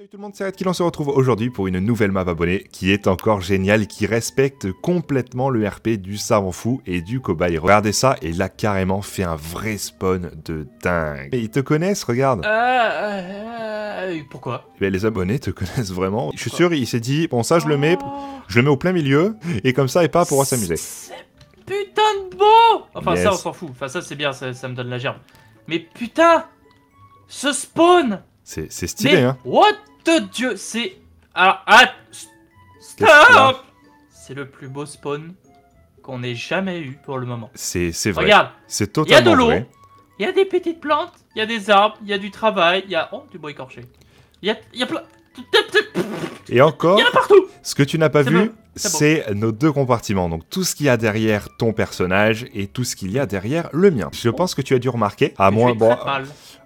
Salut tout le monde, c'est Red qui se retrouve aujourd'hui pour une nouvelle map abonnée qui est encore géniale, qui respecte complètement le RP du savant fou et du cobaye. Regardez ça, et a carrément fait un vrai spawn de dingue. Mais ils te connaissent, regarde. Euh, euh, euh pourquoi Mais eh ben, Les abonnés te connaissent vraiment. Je suis sûr, il s'est dit, bon ça je le mets, oh. je le mets au plein milieu, et comme ça et pas pour s'amuser. C'est Putain de beau Enfin ça on s'en fout, enfin ça c'est bien, ça, ça me donne la gerbe. Mais putain Ce spawn c'est stylé, hein What the dieu C'est... ah, Stop C'est le plus beau spawn qu'on ait jamais eu pour le moment. C'est vrai. Regarde, c'est totalement Il y a de l'eau, il y a des petites plantes, il y a des arbres, il y a du travail, il y a... Oh, du bois écorché. Il y a, y a plein... Et encore, Il y en a partout. ce que tu n'as pas vu, c'est nos deux compartiments. Donc tout ce qu'il y a derrière ton personnage et tout ce qu'il y a derrière le mien. Je oh. pense que tu as dû remarquer. À moins, bon,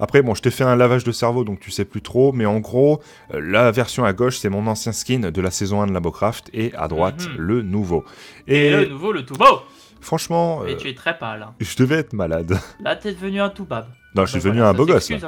après, bon, je t'ai fait un lavage de cerveau, donc tu sais plus trop. Mais en gros, euh, la version à gauche, c'est mon ancien skin de la saison 1 de Labocraft. Et à droite, mhm. le nouveau. Et, le nouveau, le tout beau Franchement. Mais euh, tu es très pâle. Je devais être malade. Là, t'es devenu un tout bab. Non, je suis devenu un beau gosse. Hein,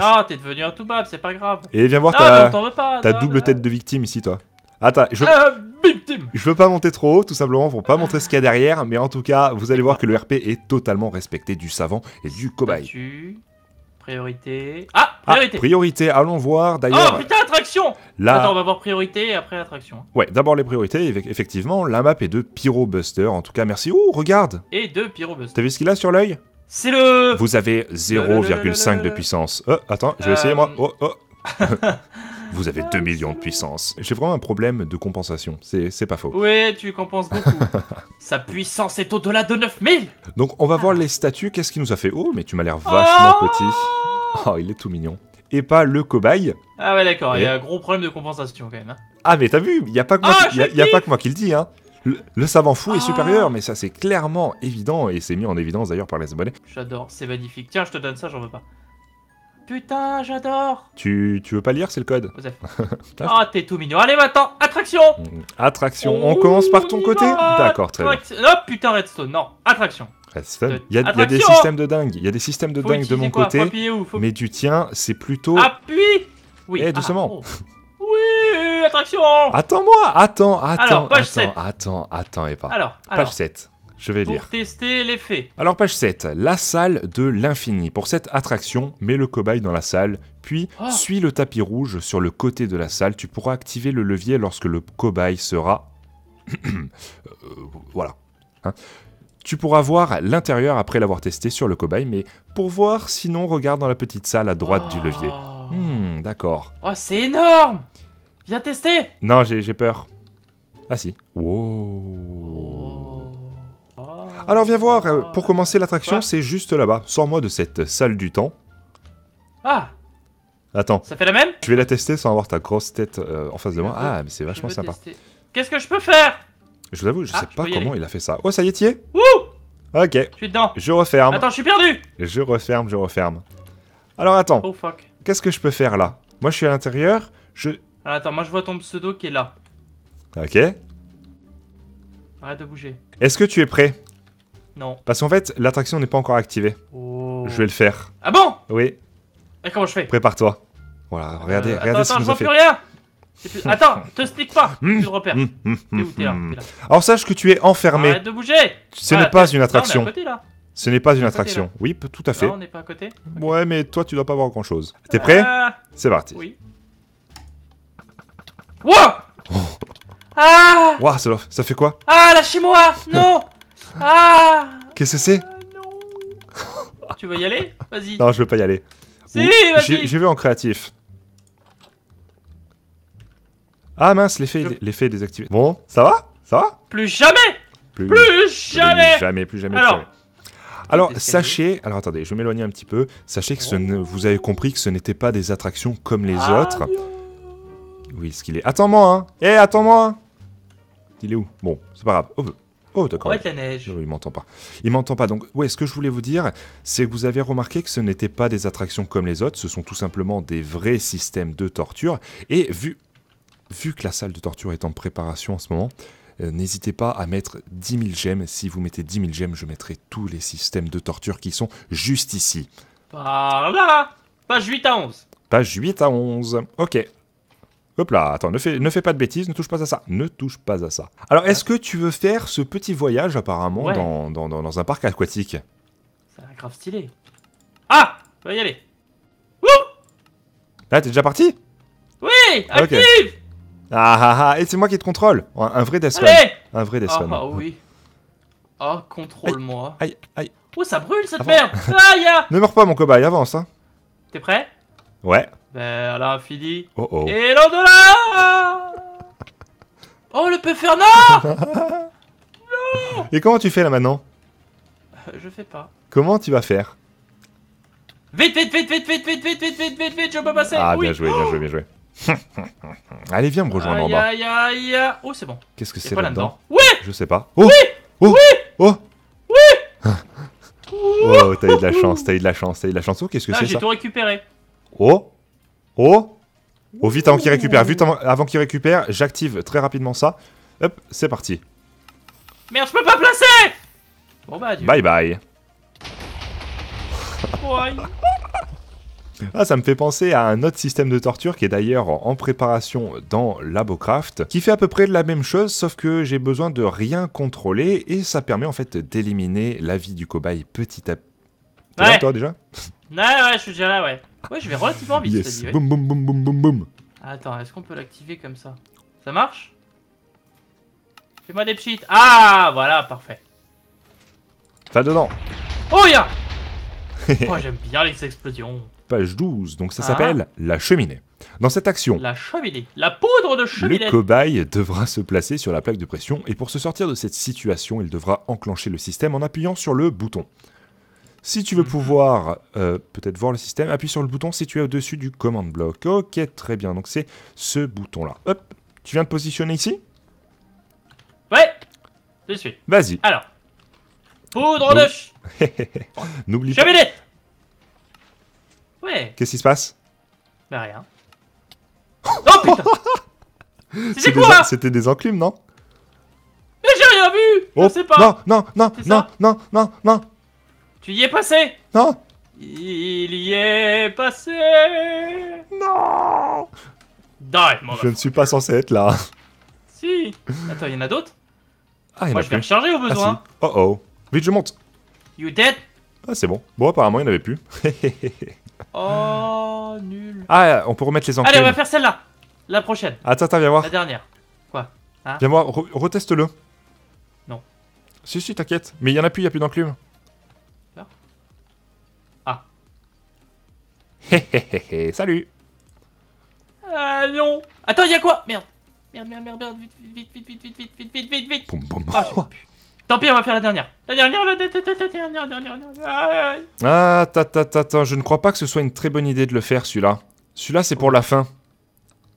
ah, t'es devenu un tout bab, c'est pas grave. Et eh, viens voir ah, ta, ta double tête de victime ici, toi. Attends, je... Euh, je veux pas monter trop haut, tout simplement pour pas montrer ce qu'il y a derrière, mais en tout cas, vous allez voir que le RP est totalement respecté du savant et du cobaye. Priorité. Ah, ah, priorité. priorité, allons voir d'ailleurs. Oh putain, attraction Attends, on va voir priorité et après attraction. Ouais, d'abord les priorités, effectivement, la map est de Pyrobuster, en tout cas, merci. Oh, regarde Et de Pyrobuster. T'as vu ce qu'il a sur l'œil C'est le Vous avez 0,5 de puissance. Euh, attends, je vais essayer moi. Oh, oh vous avez 2 millions de puissance. J'ai vraiment un problème de compensation, c'est pas faux. Oui, tu compenses beaucoup. Sa puissance est au-delà de 9000 Donc on va voir les statues, qu'est-ce qui nous a fait Oh, mais tu m'as l'air vachement oh petit. Oh, il est tout mignon. Et pas le cobaye. Ah ouais, d'accord, il y a un gros problème de compensation quand même. Hein. Ah mais t'as vu, il n'y a, pas que moi ah, qui... a, pas que moi le dis, hein. Le, savant fou est ah. supérieur, mais ça c'est clairement évident et c'est mis en évidence d'ailleurs par les abonnés. J'adore, c'est magnifique. Tiens, je te donne ça, j'en veux pas. Putain, j'adore tu, veux pas lire, c'est le code Ah, t'es tout mignon. Allez, maintenant, attraction mm, Attraction, on, commence par ton côté D'accord, très bien. Hop, putain, Redstone, non, attraction. Redstone. Il y, a, des systèmes de dingue, il y a des systèmes de dingue de mon côté, mais du tiens, c'est plutôt... Appuie Oui. Eh, doucement ah, oh. Oui, attraction Attends-moi Attends, attends, attends, attends, attends, et pas. Alors, alors, Page 7. Je vais pour tester l'effet. Alors page 7, la salle de l'infini. Pour cette attraction, mets le cobaye dans la salle, puis ah. suis le tapis rouge sur le côté de la salle. Tu pourras activer le levier lorsque le cobaye sera... Euh, voilà. Hein. tu pourras voir l'intérieur après l'avoir testé sur le cobaye, mais pour voir, sinon, regarde dans la petite salle à droite du levier. Ah. Hmm, d'accord. Oh, c'est énorme Viens tester Non, j'ai peur. Ah si. Wow. Alors viens voir, euh, pour commencer l'attraction, c'est juste là-bas. Sors-moi de cette salle du temps. Ah Attends. Ça fait la même Je vais la tester sans avoir ta grosse tête euh, en face de moi. Ah, mais c'est vachement sympa. Qu'est-ce que je peux faire Je vous je ah, sais pas comment il a fait ça. Oh, ça y est, t'y es Ok. Je suis dedans. Je referme. Attends, je suis perdu Je referme, je referme. Alors attends. Oh fuck. Qu'est-ce que je peux faire là Moi, je suis à l'intérieur. Je. Ah, attends, moi, je vois ton pseudo qui est là. Ok. Arrête de bouger. Est-ce que tu es prêt parce qu'en fait, l'attraction n'est pas encore activée. Oh. Je vais le faire. Ah bon Oui. Et comment je fais Prépare-toi. Voilà, regardez, euh, regardez attends, ce qu'il nous a fait. Plus rien hmm. Attends, te stick pas, hmm. tu le repères. Mmh, mmh, T'es hmm, Alors sache que tu es enfermé. Arrête de bouger Ce n'est ah, pas une attraction. on est à côté, là. Ce n'est pas une attraction. oui, tout à fait. on n'est pas à côté. Ouais, mais toi, tu dois pas voir grand-chose. T'es prêt euh, C'est parti. Oui. Wow oh. Ah wow, ça, ça fait quoi Ah, lâchez-moi Non ah Qu'est-ce que c'est Tu veux y aller Vas-y. Non, je veux pas y aller. Si, vas-y. vais en créatif. Ah mince, l'effet est désactivé. Bon, ça va Ça va Plus jamais plus, jamais Plus jamais, plus jamais, Alors, sachez, alors attendez, je vais m'éloigner un petit peu. Sachez que ce vous avez compris que ce n'était pas des attractions comme les autres. Oui, ce qu'il est. Attends-moi, hein. Eh, attends-moi. Il est où Bon, c'est pas grave. Oh, Oh, d'accord. la neige. il m'entend pas. Il m'entend pas. Donc, ouais, ce que je voulais vous dire, c'est que vous avez remarqué que ce n'était pas des attractions comme les autres, ce sont tout simplement des vrais systèmes de torture. Et vu, vu que la salle de torture est en préparation en ce moment, euh, n'hésitez pas à mettre 10 000 gemmes. Si vous mettez 10 000 gemmes, je mettrai tous les systèmes de torture qui sont juste ici. Page 8 à 11. Page 8 à 11. Ok. Hop là, attends, ne fais, ne fais pas de bêtises, ne touche pas à ça. Ne touche pas à ça. Alors, est-ce que tu veux faire ce petit voyage apparemment dans, un parc aquatique Ça a grave stylé. Ah On va y aller. Wouh Là, ah, t'es déjà parti Oui Active Ah ah ah Et c'est moi qui te contrôle Un vrai Deathman. Un vrai Deathman. Ah, ah, oui. Ah, oh, contrôle-moi. Aïe, aïe, Oh, ça brûle cette merde Aïe Ne meurs pas, mon cobaye, avance. Hein. T'es prêt Ouais vers l'infini oh oh. et lau Oh, le peu faire non Et comment tu fais là maintenant euh, Je fais pas. Comment tu vas faire Vite, vite, vite, vite, vite, vite, vite, vite, vite, vite, vite, je peux passer Ah, oui. bien joué, bien joué, bien joué. Allez, viens me rejoindre aïe, en bas. Aïe, aïe, aïe. Oh, c'est bon. Qu'est-ce que c'est là-dedans Oui Je sais pas. Oh Oui Oh Oui Oh Oui Oh, t'as eu de la chance, t'as eu de la chance, t'as eu de la chance. Oh, qu'est-ce que ah, c'est ça J'ai tout récupéré. Oh Oh Oh, vite avant qu'il récupère. Vite avant, qu'il récupère, j'active très rapidement ça. Hop, c'est parti. Merde, je peux pas placer Bon bah, Bye bye. Ah, ça me fait penser à un autre système de torture qui est d'ailleurs en préparation dans Labocraft, qui fait à peu près la même chose, sauf que j'ai besoin de rien contrôler et ça permet en fait d'éliminer la vie du cobaye petit à petit T'es toi, déjà Ouais, ouais, je suis déjà là, ouais. Ouais, je vais relativement vite, yes. Boum, boum, Attends, est-ce qu'on peut l'activer comme ça Ça marche Fais-moi des petites. Ah, voilà, parfait. Va dedans. Oh, y'a Moi, oh, j'aime bien les explosions. Page 12, donc ça ah. s'appelle la cheminée. Dans cette action, la cheminée, la poudre de cheminée. Le cobaye devra se placer sur la plaque de pression et pour se sortir de cette situation, il devra enclencher le système en appuyant sur le bouton. Si tu veux mhm. pouvoir euh, peut-être voir le système, appuie sur le bouton situé au-dessus du command block. Ok, très bien. Donc c'est ce bouton-là. Hop, tu viens de positionner ici Ouais, je suis. Vas-y. Alors, poudre de ch... N'oublie pas. Cheminée Ouais. Qu'est-ce qui se passe Bah rien. Oh putain C'est quoi C'était des enclumes, non Mais j'ai rien vu oh, Je sais pas Non, non, non, non, non, non, non, tu y es passé Non Il y est passé Non Die, mon Je ne suis pas censé être là. Si Attends, il y en a d'autres Ah, il y en a Moi, je vais me charger au besoin. Ah, oh oh. Vite, je monte. You dead Ah, c'est bon. Bon, apparemment, il n'y en avait plus. Oh, nul. ah, on peut remettre les enclumes. Allez, on va faire celle-là. La prochaine. Attends, attends, viens voir. La dernière. Quoi hein? Viens voir, reteste-le. Non. Si, si, t'inquiète. Mais il y en a plus, il a plus d'enclume. salut Ah non Attends, y'a quoi Merde Merde, merde, merde, merde, vite, vite, vite, vite, vite, vite, vite, vite, vite, vite, ah, Tant pis, on va faire la dernière. La dernière, la dernière, la dernière, Ah, ah ta, je ne crois pas que ce soit une très bonne idée de le faire, celui-là. Celui-là, c'est pour la fin.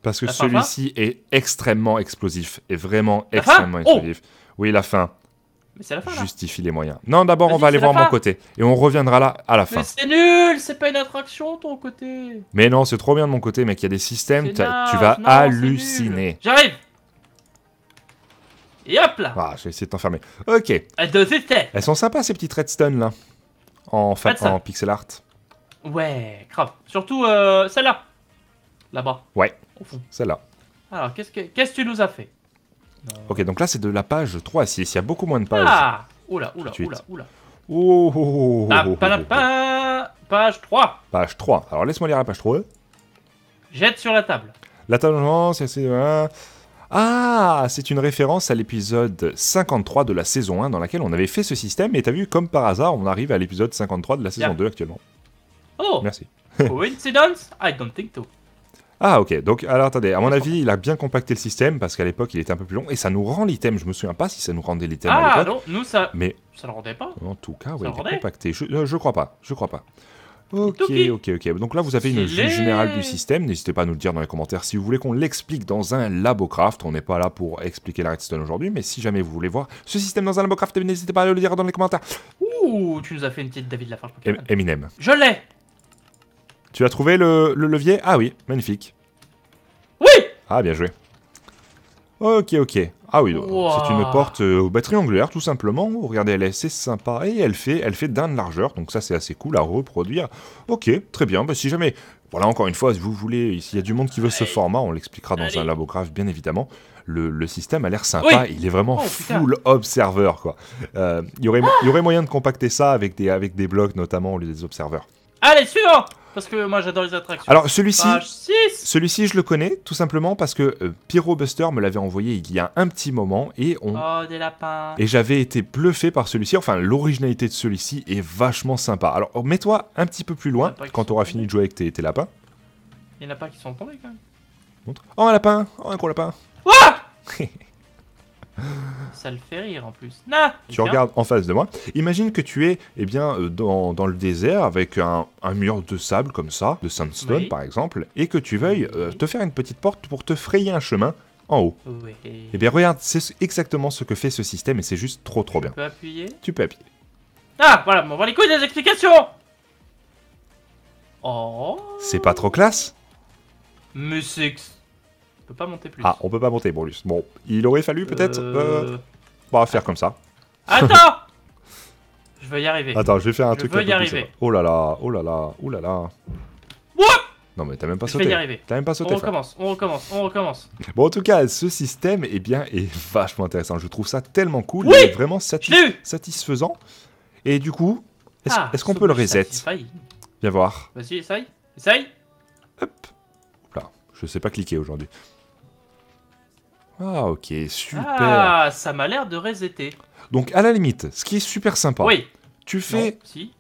Parce que celui-ci est extrêmement explosif. Et vraiment extrêmement oh explosif. Oui, la fin. Justifie les moyens. Non, d'abord, on va aller voir mon côté. Et on reviendra là à la fin. c'est nul, c'est pas une attraction ton côté. Mais non, c'est trop bien de mon côté, mec. Il y a des systèmes, tu vas halluciner. J'arrive. Et hop là. Ah, vais essayer de t'enfermer. Ok. Elles sont sympas ces petites redstone là. En, en pixel art. Ouais, grave. Surtout euh, celle-là. Là-bas. Ouais. Celle-là. Alors, qu'est-ce que, qu'est-ce que tu nous as fait Ok, donc là c'est de la page 3 à 6. Il y a beaucoup moins de pages. Ah Oula, oula, oula, oula. Oh, Page 3. Page 3. Alors laisse-moi lire la page 3. Jette sur la table. La table, c'est. Hein. Ah, c'est une référence à l'épisode 53 de la saison 1 dans laquelle on avait fait ce système. Et t'as vu, comme par hasard, on arrive à l'épisode 53 de la saison 2 actuellement. Oh Merci. Coincidence? I don't think so. Ah ok, donc alors attendez, à mon avis, il a bien compacté le système parce qu'à l'époque il était un peu plus long et ça nous rend l'item. Je me souviens pas si ça nous rendait l'item. Ah non, nous ça. Mais ça le rendait pas. En tout cas, oui, il était compacté. Je, euh, je crois pas, je crois pas. Ok, ok, ok. Donc là, vous avez une vue générale du système. N'hésitez pas à nous le dire dans les commentaires si vous voulez qu'on l'explique dans un Labocraft. On n'est pas là pour expliquer la redstone aujourd'hui, mais si jamais vous voulez voir ce système dans un Labocraft, n'hésitez pas à le dire dans les commentaires. Ouh, tu nous as fait une petite David Lafarge. Eminem. Je l'ai tu as trouvé le, levier Ah oui, magnifique. Oui Ah, bien joué. Ok, ok. Ah oui, c'est une porte euh, au batteries triangulaire tout simplement. Regardez, elle est assez sympa et elle fait, elle fait d'un de largeur, donc ça c'est assez cool à reproduire. Ok, très bien. Bah, si jamais, voilà encore une fois, si vous voulez, s'il y a du monde qui veut ce format, on l'expliquera dans un labographe bien évidemment. Le, système a l'air sympa, il est vraiment oh, full observer. quoi. Euh, il y aurait moyen de compacter ça avec des, blocs notamment au lieu des observeurs. Allez, suivant parce que moi j'adore les attractions. Alors celui-ci, celui-ci je le connais tout simplement parce que euh, Pyro Buster me l'avait envoyé il y a un petit moment et on. Oh des lapins. Et j'avais été bluffé par celui-ci. Enfin l'originalité de celui-ci est vachement sympa. Alors oh, mets-toi un petit peu plus loin quand auras fini de jouer avec tes, lapins. Il y en a pas qui sont tombés quand même. Oh un lapin, oh un gros lapin. Ah ça le fait rire en plus. tu hein. regardes en face de moi. Imagine que tu es eh bien, euh, dans, le désert avec un, mur de sable comme ça, de sandstone par exemple, et que tu veuilles euh, te faire une petite porte pour te frayer un chemin en haut. Oui. Eh bien regarde, c'est exactement ce que fait ce système et c'est juste trop trop bien. Tu peux appuyer Tu peux appuyer. Ah, voilà, on va les couilles des explications Oh C'est pas trop classe Mais peut pas monter plus. Ah, on peut pas monter, Brulus. Bon, il aurait fallu peut-être. Euh... va euh, bah, faire comme ça. Attends Je vais y arriver. Attends, je vais faire un truc. Je vais y arriver. Oh là là, oh là là, oh là là. non mais t'as même pas sauté. T'as même pas sauté. On recommence, on recommence, on recommence. Bon en tout cas, ce système eh bien est vachement intéressant. Je trouve ça tellement cool, oui vraiment satisfaisant. Et du coup, est-ce ah, qu'on peut le reset Viens voir. Vas-y, essaye, essaye. Hop. Là, je sais pas cliquer aujourd'hui. Ah, ok, super. Ah, ça m'a l'air de resetter Donc, à la limite, ce qui est super sympa. Oui. Tu fais,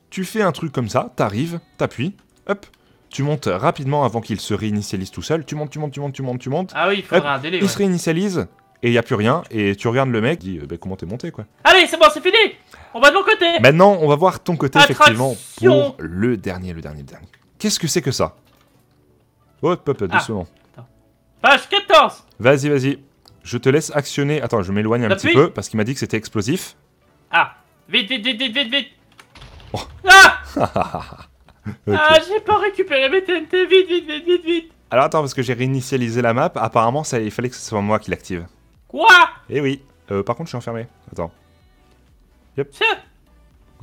tu fais un truc comme ça, t'arrives, t'appuies, hop, tu montes rapidement avant qu'il se réinitialise tout seul. Tu montes, tu montes, tu montes, tu montes, tu montes. Ah oui, il faudra un délai. Il se réinitialise et il n'y a plus rien. Et tu regardes le mec, dis euh, bah, comment t'es monté quoi. Allez, c'est bon, c'est fini. On va de mon côté. Maintenant, on va voir ton côté effectivement pour le dernier, le dernier, le dernier. Qu'est-ce que c'est que ça Hop, hop, hop, ah. doucement. Page 14 Vas-y, vas-y. Je te laisse actionner. Attends, je m'éloigne un petit peu parce qu'il m'a dit que c'était explosif. Ah Vite, vite, vite, vite, vite, vite oh. Ah Ah, j'ai pas récupéré mes TNT, vite, vite, vite, vite, vite Alors attends, parce que j'ai réinitialisé la map, apparemment il fallait que ce soit moi qui l'active. Quoi Eh oui Euh, Par contre, je suis enfermé. Attends. Tiens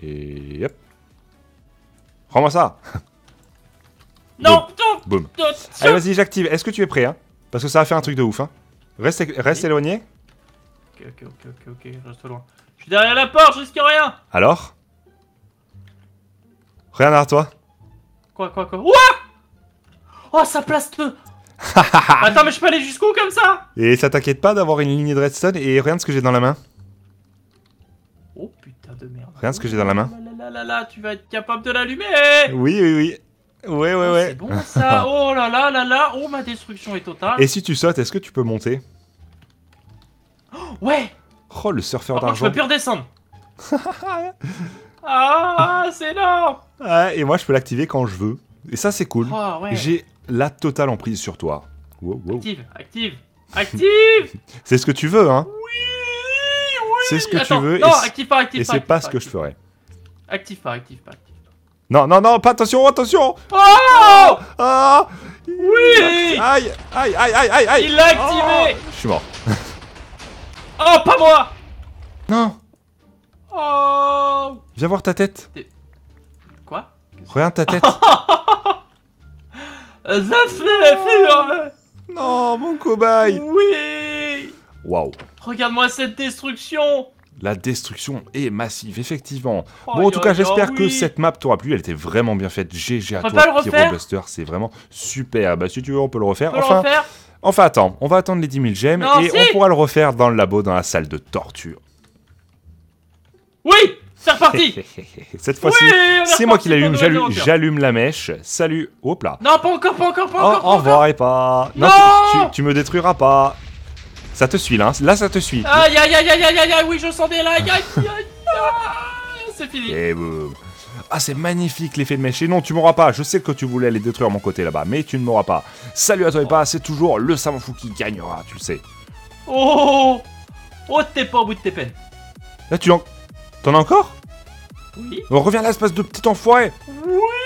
Et yep. Rends-moi ça Non, non, Boum. Allez, vas-y, j'active. Est-ce que tu es prêt, hein Parce que ça va faire un truc de ouf, hein Reste, reste éloigné. Ok, ok, ok, ok, ok, reste loin. Je suis derrière la porte, je risque rien Alors Rien derrière toi. Quoi, quoi, quoi Ouah Oh, ça place le... Attends, mais je peux aller jusqu'où comme ça Et ça t'inquiète pas d'avoir une lignée de redstone et rien de ce que j'ai dans la main. Oh putain de merde. Rien de ce que j'ai dans la main. là, là, là, là, tu vas être capable de l'allumer Oui, oui, oui. Ouais, ouais, oh, ouais. C'est bon ça. oh là là là là. Oh, ma destruction est totale. Et si tu sautes, est-ce que tu peux monter oh, Ouais. Oh, le surfeur oh, d'argent. Je peux plus redescendre. ah, c'est énorme. Ah, et moi, je peux l'activer quand je veux. Et ça, c'est cool. Ah, J'ai la totale emprise sur toi. Active, active, active. c'est ce que tu veux, hein. Oui, oui. C'est ce que tu veux. Non, active pas, active pas. Et c'est pas, ce que je ferais. Active pas, active pas. Non, non, non, pas attention, attention Oh Ah Oui Aïe, aïe, aïe, aïe, aïe, Il l'a activé oh Je suis mort. oh, pas moi Non Oh Viens voir ta tête. Quoi Regarde ta tête. Ça Non, mon cobaye Oui Waouh Regarde-moi cette destruction la destruction est massive, effectivement. Oh, bon, en tout cas, j'espère que cette map t'aura plu. Elle était vraiment bien faite. GG à toi toi, Pyrobuster. C'est vraiment super. Bah, si tu veux, on peut le refaire. enfin, enfin, attends. On va attendre les 10 000 gemmes et on pourra le refaire dans le labo, dans la salle de torture. Oui C'est reparti Cette fois-ci, c'est moi qui l'allume. J'allume la mèche. Salut. Hop là. Non, pas encore, pas encore, pas encore. Au revoir et pas. Non, tu, tu me détruiras pas. Ça te suit là, hein. là ça te suit. Aïe aïe aïe aïe aïe aïe aïe, oui je sens bien là, aïe aïe aïe, aïe ah, c'est fini. Eh, ah c'est magnifique l'effet de mèche. non tu m'auras pas, je sais que tu voulais les détruire mon côté là-bas, mais tu ne m'auras pas. Salut à toi et pas, c'est toujours le savant fou qui gagnera, tu le sais. Oh Oh t'es pas au bout de tes peines. Là eh, tu en... T'en as encore Oui. On revient là, espèce de petit enfoiré. Oui